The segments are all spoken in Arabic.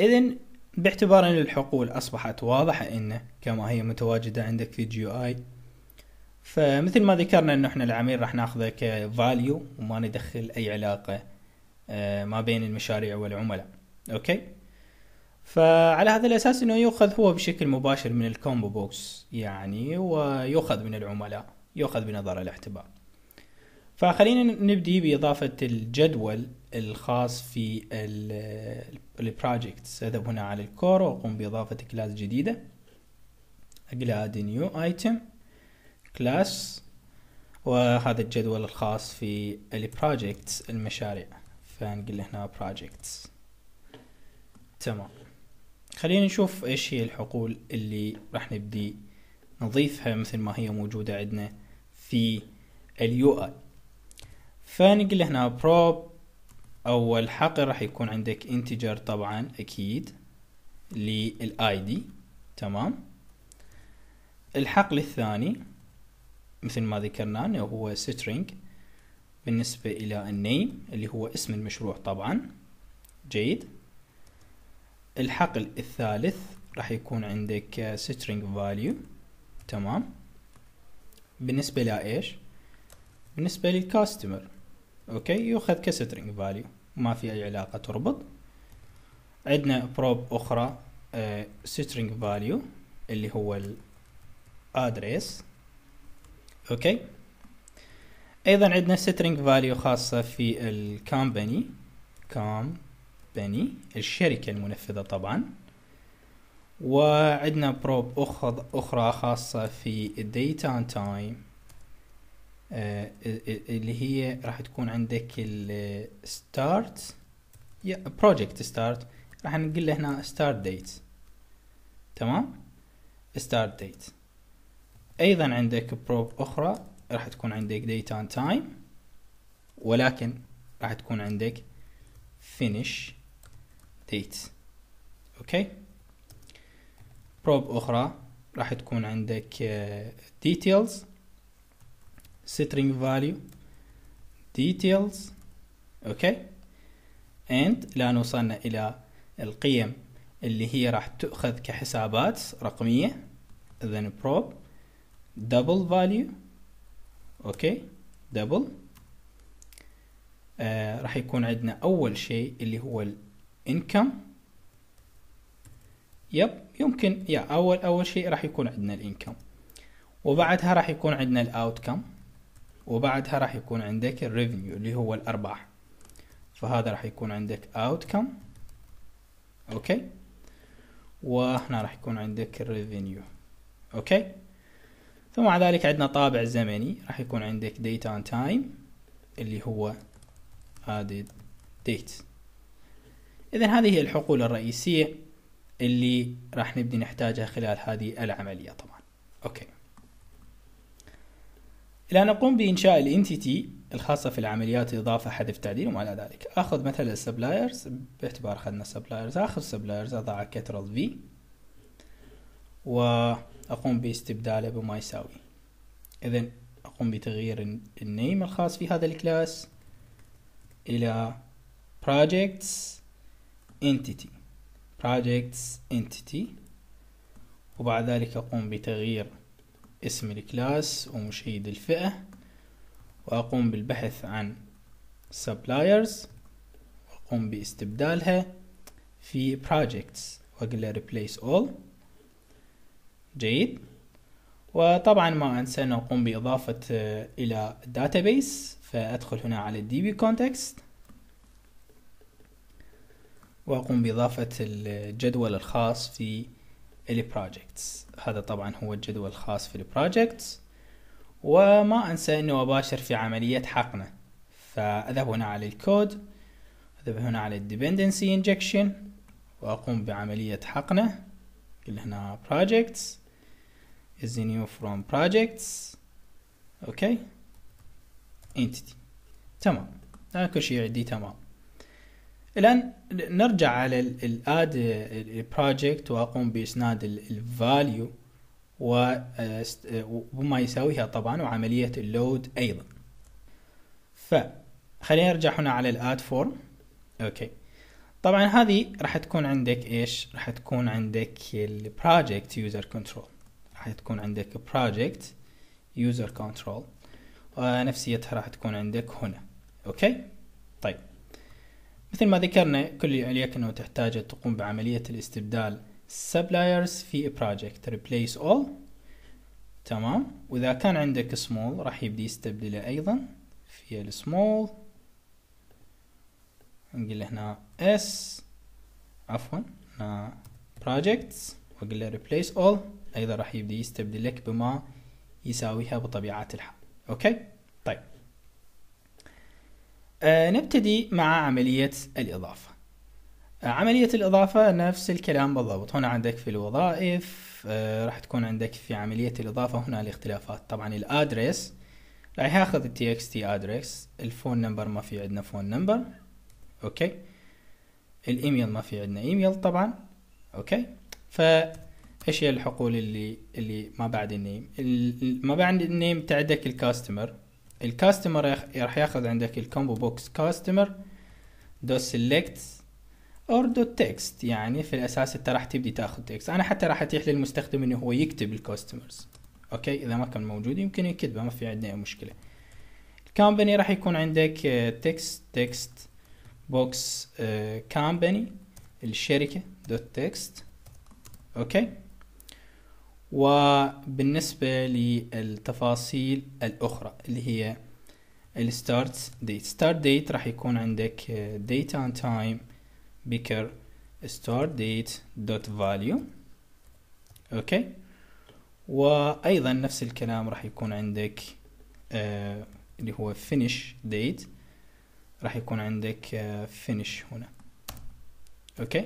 اذا باعتبار ان الحقول اصبحت واضحه ان كما هي متواجده عندك في جيو اي فمثل ما ذكرنا انه احنا العميل راح ناخذه كفاليو وما ندخل اي علاقه آه، ما بين المشاريع والعملاء اوكي فعلى هذا الاساس انه يؤخذ هو بشكل مباشر من الكومبو بوكس يعني ويؤخذ من العملاء يؤخذ بنظر الاعتبار فخلينا نبدي باضافه الجدول الخاص في البروجكت اذهب هنا على الكور واقوم باضافه كلاس جديده اد نيو ايتم كلاس وهذا الجدول الخاص في البروجكت المشاريع فنقول هنا projects تمام خلينا نشوف ايش هي الحقول اللي راح نبدي نضيفها مثل ما هي موجودة عندنا في اليو اي فنقول هنا بروب اول حقل راح يكون عندك انتجر طبعا اكيد للاي دي تمام الحقل الثاني مثل ما ذكرنا هو سترينج بالنسبة إلى النيم اللي هو اسم المشروع طبعا جيد الحقل الثالث راح يكون عندك سترينج فاليو تمام بالنسبة لإيش بالنسبة للكاستمر اوكي يؤخذ كسترينج فاليو ما في اي علاقه تربط عندنا بروب اخرى سترينج uh, فاليو اللي هو الادريس اوكي okay. ايضا عندنا سترينج فاليو خاصه في الكامباني كامباني الشركه المنفذه طبعا وعندنا بروب اخرى خاصه في الديتا اند تايم آه، اللي هي راح تكون عندك الستارت بروجكت ستارت راح نقول له هنا ستارت ديت تمام ستارت ديت ايضا عندك بروب اخرى راح تكون عندك ديت اند تايم ولكن راح تكون عندك finish date اوكي بروب اخرى راح تكون عندك آه، details string value details اوكي and الان وصلنا الى القيم اللي هي راح تؤخذ كحسابات رقمية then probe double value اوكي double آه راح يكون عندنا اول شيء اللي هو income يب يمكن يا اول اول شيء راح يكون عندنا income وبعدها راح يكون عندنا outcome وبعدها راح يكون عندك الريفنيو اللي هو الارباح فهذا راح يكون عندك outcome اوكي وهنا راح يكون عندك الريفنيو اوكي ثم بعد ذلك عندنا طابع زمني راح يكون عندك date on time اللي هو added date اذا هذه هي الحقول الرئيسيه اللي راح نبدي نحتاجها خلال هذه العمليه طبعا اوكي الآن أقوم بإنشاء الانتيتي الخاصة في العمليات إضافة حذف تعديل وما إلى ذلك أخذ مثلا السبلايرز باعتبار أخذنا السبلايرز أخذ سبلايرز أضع كترل في وأقوم باستبداله بما يساوي إذا أقوم بتغيير النيم الخاص في هذا الكلاس إلى projects entity projects entity وبعد ذلك أقوم بتغيير اسم الكلاس ومشيد الفئة وأقوم بالبحث عن suppliers وأقوم باستبدالها في projects وأقول له replace all جيد وطبعا ما أنسى أن أقوم بإضافة آه، إلى database فأدخل هنا على db context وأقوم بإضافة الجدول الخاص في البروجكتس هذا طبعا هو الجدول الخاص في البروجكتس وما انسى انه اباشر في عملية حقنه فاذهب هنا على الكود اذهب هنا على الديبندنسي injection واقوم بعملية حقنه اللي هنا projects is new from projects اوكي okay. entity تمام هذا كل شيء عندي تمام الان نرجع على الاد بروجكت واقوم باسناد الفاليو آه، آه، وما يساويها طبعا وعمليه اللود ايضا فخلينا نرجع هنا على الاد فورم اوكي طبعا هذه راح تكون عندك ايش راح تكون عندك البروجكت يوزر كنترول راح تكون عندك بروجكت يوزر كنترول ونفسيتها راح تكون عندك هنا اوكي طيب مثل ما ذكرنا كل عليك أنه تحتاج تقوم بعملية الاستبدال سبلايرز في project replace all تمام وإذا كان عندك small راح يبدي يستبدله أيضا في السمول نقول هنا اس عفوا هنا projects وأقول له replace all أيضا راح يبدي يستبدلك بما يساويها بطبيعة الحال أوكي طيب آه، نبتدي مع عملية الإضافة آه، عملية الإضافة نفس الكلام بالضبط هنا عندك في الوظائف آه، راح تكون عندك في عملية الإضافة هنا الاختلافات طبعا الأدرس راح ياخذ التي اكس تي ادرس الفون نمبر ما في عندنا فون نمبر اوكي الايميل ما في عندنا ايميل طبعا اوكي ايش هي الحقول اللي اللي ما بعد النيم ما بعد النيم تعدك الكاستمر الكاستمر راح ياخذ عندك الكومبو بوكس كاستمر دوت سيلكت اور دوت تكست يعني في الاساس انت راح تبدي تاخذ تكست انا حتى راح اتيح للمستخدم انه هو يكتب الكاستمرز اوكي اذا ما كان موجود يمكن يكتبه ما في عندنا اي مشكله الكامباني راح يكون عندك تكست تكست بوكس كامباني الشركه دوت تكست اوكي وبالنسبة للتفاصيل الأخرى اللي هي الستارت ديت start ديت راح يكون عندك آه، date and time بكر start date dot value اوكي وايضا نفس الكلام راح يكون عندك آه، اللي هو finish date راح يكون عندك آه، finish هنا اوكي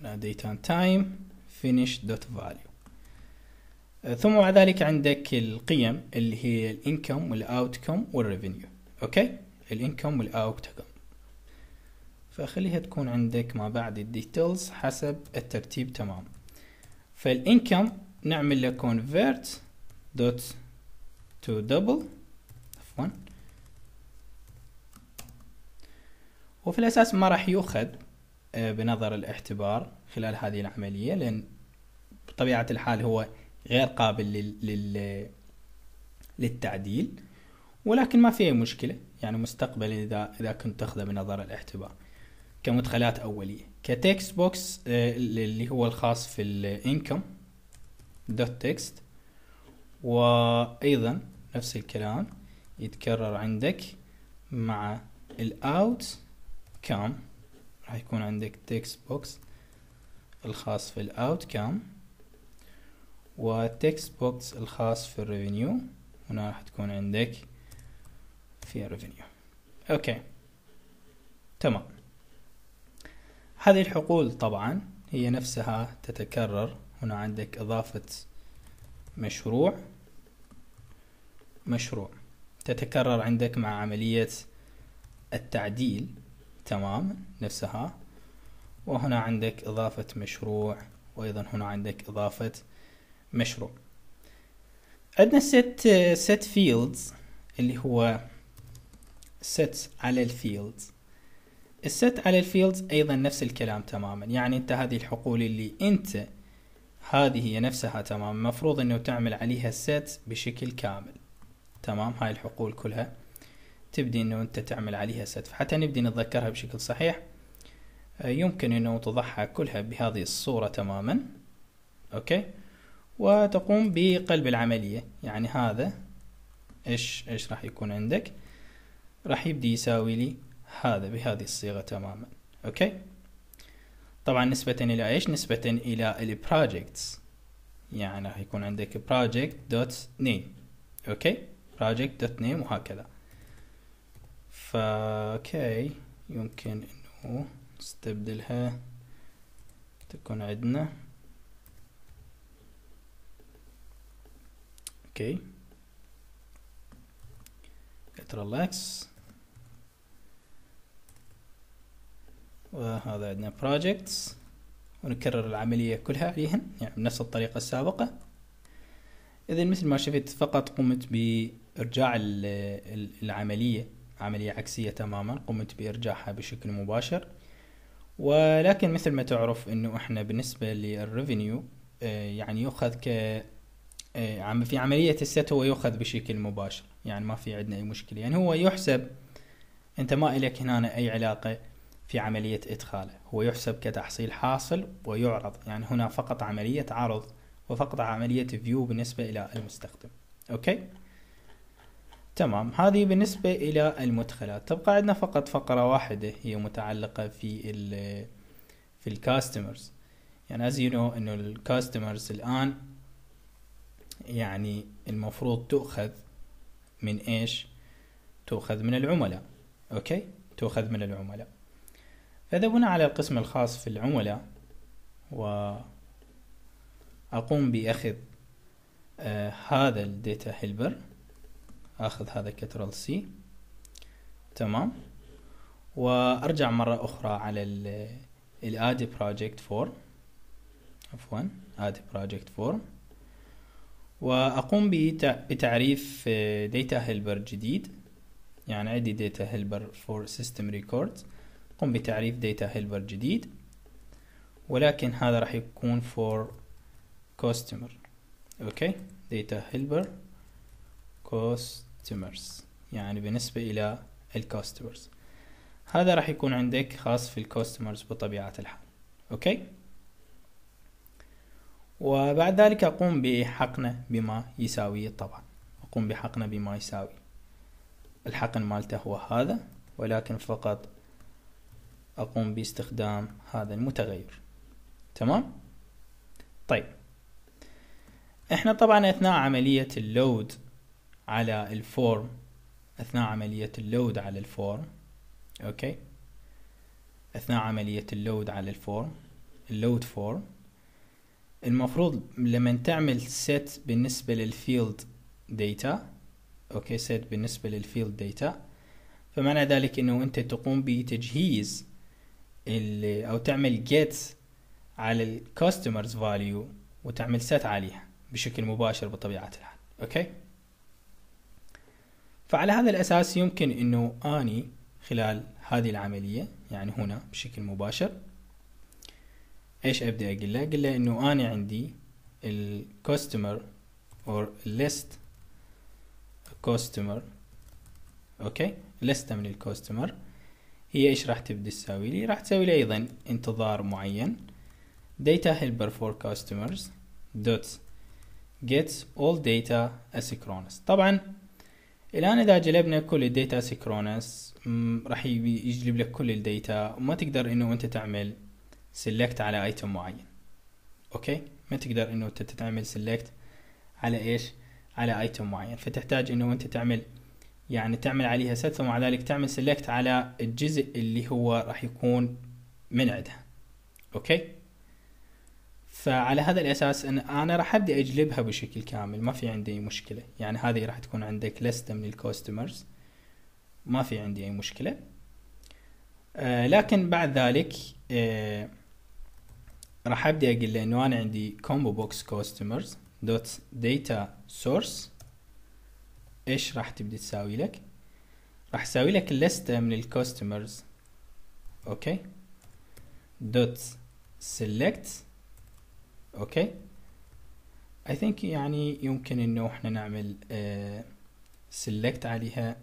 هنا date and time finish dot value uh, ثم بعد ذلك عندك القيم اللي هي الانكم والاوتكم والريفينيو اوكي الانكم والاوتكم فخليها تكون عندك ما بعد الديتيلز حسب الترتيب تمام فالانكم نعمل له convert dot to double عفوا وفي الأساس ما راح يؤخذ uh, بنظر الاعتبار خلال هذه العملية لأن بطبيعة الحال هو غير قابل لل... لل... للتعديل ولكن ما فيه مشكلة يعني مستقبلا إذا إذا كنت تاخذه بنظر الاعتبار كمدخلات أولية كتكست بوكس آه، اللي هو الخاص في الانكم دوت تكست وأيضا نفس الكلام يتكرر عندك مع الاوت كام راح يكون عندك تكست بوكس الخاص في الاوتكم والتكست بوكس الخاص في الريفينيو هنا راح تكون عندك في الريفينيو اوكي تمام هذه الحقول طبعا هي نفسها تتكرر هنا عندك اضافة مشروع مشروع تتكرر عندك مع عملية التعديل تمام نفسها وهنا عندك إضافة مشروع وأيضا هنا عندك إضافة مشروع عندنا set set fields اللي هو set على الفيلدز الست على الفيلدز أيضا نفس الكلام تماما يعني أنت هذه الحقول اللي أنت هذه هي نفسها تماما مفروض أنه تعمل عليها set بشكل كامل تمام هاي الحقول كلها تبدي أنه أنت تعمل عليها set فحتى نبدي نتذكرها بشكل صحيح يمكن أن تضعها كلها بهذه الصورة تماما أوكي وتقوم بقلب العملية يعني هذا إيش إيش راح يكون عندك راح يبدي يساوي لي هذا بهذه الصيغة تماما أوكي طبعا نسبة إلى إيش نسبة إلى projects يعني راح يكون عندك project.name أوكي project.name وهكذا فا أوكي يمكن إنه نستبدلها تكون عندنا اوكي كنترول وهذا عندنا بروجكتس ونكرر العملية كلها عليهم يعني بنفس الطريقة السابقة إذا مثل ما شفت فقط قمت بإرجاع العملية عملية عكسية تماما قمت بإرجاعها بشكل مباشر ولكن مثل ما تعرف انه احنا بالنسبه للريفينيو آه، يعني يؤخذ ك آه، عم في عملية الست هو يؤخذ بشكل مباشر يعني ما في عندنا أي مشكلة يعني هو يحسب أنت ما إليك هنا أي علاقة في عملية إدخاله هو يحسب كتحصيل حاصل ويعرض يعني هنا فقط عملية عرض وفقط عملية فيو بالنسبة إلى المستخدم أوكي تمام هذه بالنسبة إلى المدخلات تبقى عندنا فقط فقرة واحدة هي متعلقة في ال في الكاستمرز يعني as you know إنه الكاستمرز الآن يعني المفروض تؤخذ من إيش؟ تؤخذ من العملاء أوكي؟ تؤخذ من العملاء فإذا بنا على القسم الخاص في العملاء وأقوم بأخذ آه هذا الداتا هيلبر اخذ هذا كترول سي تمام وارجع مرة اخرى على الاد بروجكت فورم عفوا اد بروجكت فورم واقوم بتعريف داتا آه، هيلبر جديد يعني عندي داتا هيلبر فور سيستم ريكوردز قم بتعريف داتا هيلبر جديد ولكن هذا راح يكون فور كوستمر اوكي داتا هيلبر كاستمر customers يعني بالنسبة إلى الكاستمرز هذا راح يكون عندك خاص في الكاستمرز بطبيعة الحال أوكي وبعد ذلك أقوم بحقنه بما يساوي طبعا أقوم بحقنه بما يساوي الحقن مالته هو هذا ولكن فقط أقوم باستخدام هذا المتغير تمام طيب احنا طبعا اثناء عملية اللود على الفورم أثناء عملية اللود على الفورم أوكي أثناء عملية اللود على الفورم اللود فورم المفروض لما تعمل set بالنسبة للفيلد داتا أوكي set بالنسبة للفيلد داتا فمعنى ذلك أنه أنت تقوم بتجهيز أو تعمل get على الكاستمرز فاليو وتعمل set عليها بشكل مباشر بطبيعة الحال أوكي فعلى هذا الأساس يمكن أنه أني خلال هذه العملية يعني هنا بشكل مباشر ايش ابدا اقول له اقول له انه انا عندي الكاستمر or list customer اوكي لستة من الكاستمر هي ايش راح تبدا تساوي لي راح تساوي لي ايضا انتظار معين data helper for customers dot gets all data asynchronous طبعا الان اذا جلبنا كل الداتا سكرونس راح يجلب لك كل الداتا وما تقدر انه انت تعمل سيلكت على ايتم معين اوكي ما تقدر انه انت تعمل سيلكت على ايش على ايتم معين فتحتاج انه انت تعمل يعني تعمل عليها ست ومع ذلك تعمل سيلكت على الجزء اللي هو راح يكون من عندها اوكي فعلى هذا الاساس ان انا راح ابدا اجلبها بشكل كامل ما في عندي اي مشكله يعني هذه راح تكون عندك لستة من الكوستمرز ما في عندي اي مشكله آه لكن بعد ذلك آه راح ابدا اقول له انه انا عندي كومبو بوكس كوستمرز دوت داتا سورس ايش راح تبدي تساوي لك راح اسوي لك لستة من الكوستمرز اوكي دوت سيلكت اوكي اي ثينك يعني يمكن انه احنا نعمل سيلكت آه، عليها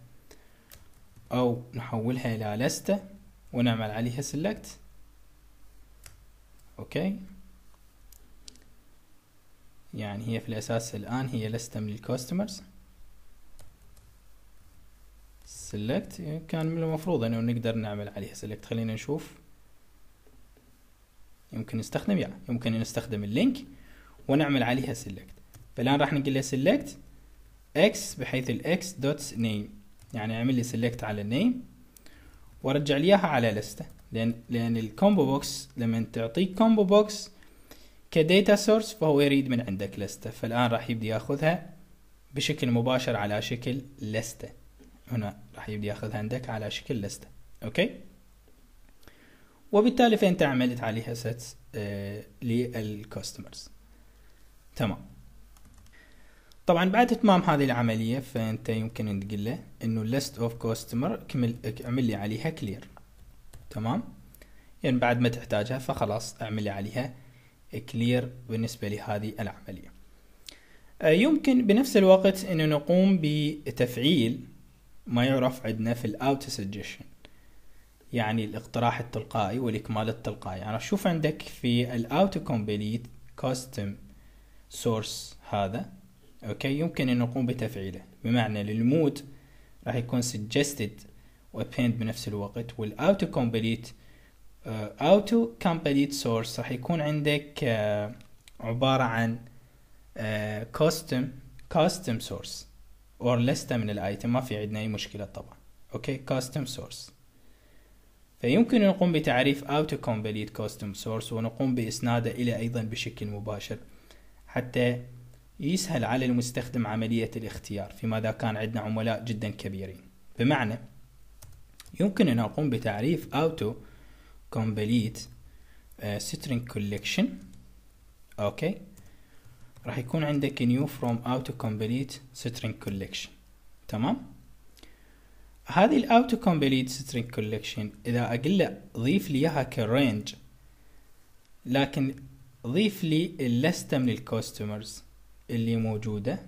او نحولها الى لستة ونعمل عليها سيلكت اوكي يعني هي في الاساس الان هي لستة من الكاستمرز سيلكت كان من المفروض انه نقدر نعمل عليها سيلكت خلينا نشوف يمكن نستخدم يعني يمكن نستخدم اللينك ونعمل عليها سيلكت فالان راح نقول له سيلكت اكس بحيث الاكس دوت نيم يعني اعمل لي سيلكت على النيم وارجع لي اياها على لسته لان لان الكومبو بوكس لما تعطيك كومبو بوكس كديتا سورس فهو يريد من عندك لسته فالان راح يبدي ياخذها بشكل مباشر على شكل لسته هنا راح يبدي ياخذها عندك على شكل لسته اوكي وبالتالي فانت عملت عليها سيتس آه، للكاستمرز تمام طبعا بعد اتمام هذه العمليه فانت يمكن ان تقول له انه ليست اوف كاستمر اعمل لي عليها كلير تمام يعني بعد ما تحتاجها فخلاص اعمل لي عليها كلير بالنسبه لهذه العمليه آه، يمكن بنفس الوقت انه نقوم بتفعيل ما يعرف عندنا في الاوت سجشن يعني الاقتراح التلقائي والإكمال التلقائي أنا أشوف عندك في الأوتو كومبليت كاستم سورس هذا أوكي يمكن أن نقوم بتفعيله بمعنى للمود راح يكون suggested وابند بنفس الوقت والأوتو كومبليت أوتو كومبليت سورس راح يكون عندك آه، عبارة عن كاستم كاستم سورس اور لسته من الايتم ما في عندنا اي مشكله طبعا اوكي كاستم سورس فيمكن نقوم بتعريف Auto Complete Custom Source ونقوم بإسناده إلى أيضا بشكل مباشر حتى يسهل على المستخدم عملية الاختيار فيما إذا كان عندنا عملاء جدا كبيرين بمعنى يمكن أن أقوم بتعريف Auto Complete آه، String Collection أوكي راح يكون عندك New from Auto Complete String Collection تمام هذه الاوتو كومبليت سترينج كولكشن اذا اقول له ضيف لي اياها كرينج لكن ضيف لي اللستة من الكوستمرز اللي موجودة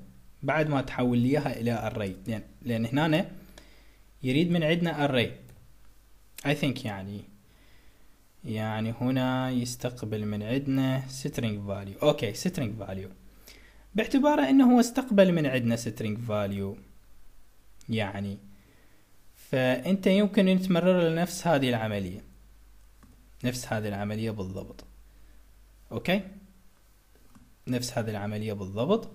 بعد ما تحول لي اياها الى اري لأن هنا يريد من عندنا اري اي ثينك يعني يعني هنا يستقبل من عندنا سترينج فاليو اوكي سترينج فاليو باعتباره انه هو استقبل من عندنا سترينج فاليو يعني فانت يمكن ان تمرر لنفس هذه العمليه نفس هذه العمليه بالضبط اوكي نفس هذه العمليه بالضبط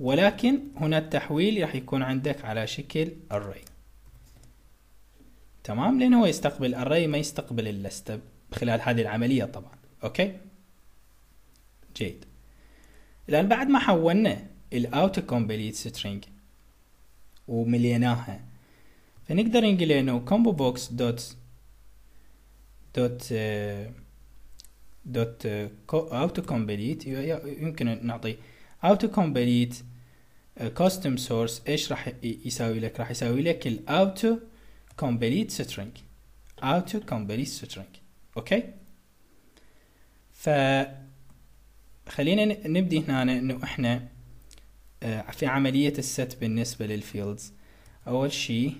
ولكن هنا التحويل راح يكون عندك على شكل array تمام لأنه هو يستقبل array ما يستقبل اللستة خلال هذه العملية طبعا أوكي جيد الآن بعد ما حولنا الاوتو كومبليت سترينج ومليناها فنقدر نقول انه كومبو بوكس دوت دوت دوت اوتو كومبليت يمكن نعطي اوتو كومبليت كاستم سورس ايش راح يساوي لك راح يساوي لك الاوتو كومبليت سترينج اوتو كومبليت سترينج اوكي ف خلينا نبدي هنا انه احنا uh, في عملية الست بالنسبة للفيلدز اول شيء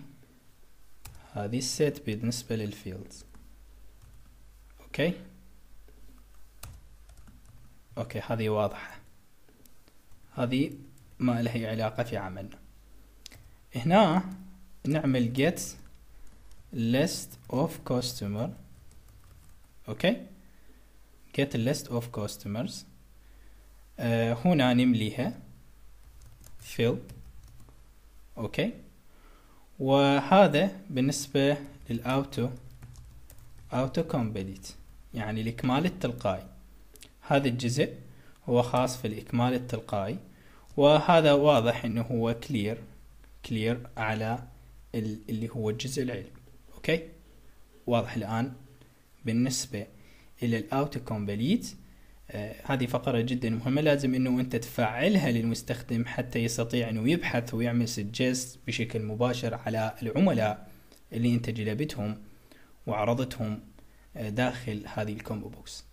هذه السيت بالنسبة للفيلدز اوكي اوكي هذه واضحة هذه ما لها علاقة في عملنا هنا نعمل get list of customer اوكي get list of customers آه هنا نمليها fill اوكي وهذا بالنسبة للأوتو أوتو كومبليت يعني الإكمال التلقائي هذا الجزء هو خاص في الإكمال التلقائي وهذا واضح أنه هو كلير كلير على اللي هو الجزء العلمي أوكي واضح الآن بالنسبة إلى الأوتو كومبليت آه، هذه فقرة جدا مهمة لازم انه انت تفعلها للمستخدم حتى يستطيع انه يبحث ويعمل سجست بشكل مباشر على العملاء اللي انت جلبتهم وعرضتهم آه، داخل هذه الكومبو بوكس